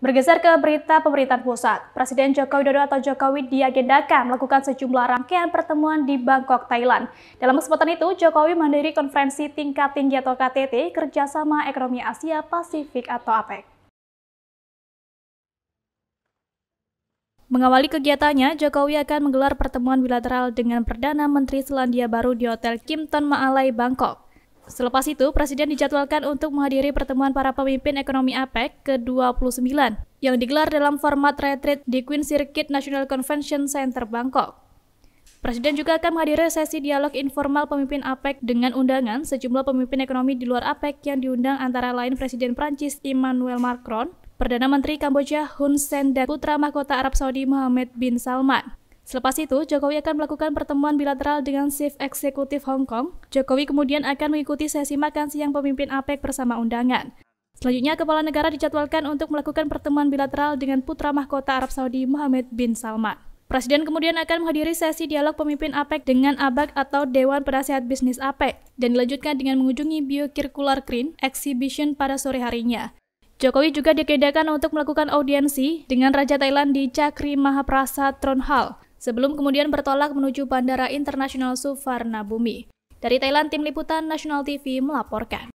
Bergeser ke berita pemerintahan pusat, Presiden Joko Widodo atau Jokowi diagendakan melakukan sejumlah rangkaian pertemuan di Bangkok, Thailand. Dalam kesempatan itu, Jokowi mendiri konferensi tingkat tinggi atau KTT Kerjasama Ekonomi Asia Pasifik atau APEC. Mengawali kegiatannya, Jokowi akan menggelar pertemuan bilateral dengan Perdana Menteri Selandia Baru di Hotel Kimpton Maalai, Bangkok. Selepas itu, Presiden dijadwalkan untuk menghadiri pertemuan para pemimpin ekonomi APEC ke-29 yang digelar dalam format retreat di Queen Circuit National Convention Center Bangkok. Presiden juga akan menghadiri sesi dialog informal pemimpin APEC dengan undangan sejumlah pemimpin ekonomi di luar APEC yang diundang antara lain Presiden Prancis Emmanuel Macron, Perdana Menteri Kamboja Hun Sen dan Putra Mahkota Arab Saudi Mohammed bin Salman. Selepas itu, Jokowi akan melakukan pertemuan bilateral dengan Chief Executive Hong Kong. Jokowi kemudian akan mengikuti sesi makan siang pemimpin APEC bersama undangan. Selanjutnya, kepala negara dijadwalkan untuk melakukan pertemuan bilateral dengan putra mahkota Arab Saudi Mohammed bin Salman. Presiden kemudian akan menghadiri sesi dialog pemimpin APEC dengan ABAC atau Dewan Penasehat Bisnis APEC dan dilanjutkan dengan mengunjungi Biocircular Green Exhibition pada sore harinya. Jokowi juga dikedakan untuk melakukan audiensi dengan Raja Thailand di Cakri Mahaprasat Tron Hall sebelum kemudian bertolak menuju Bandara Internasional Suvarnabhumi. Dari Thailand, tim liputan National TV melaporkan.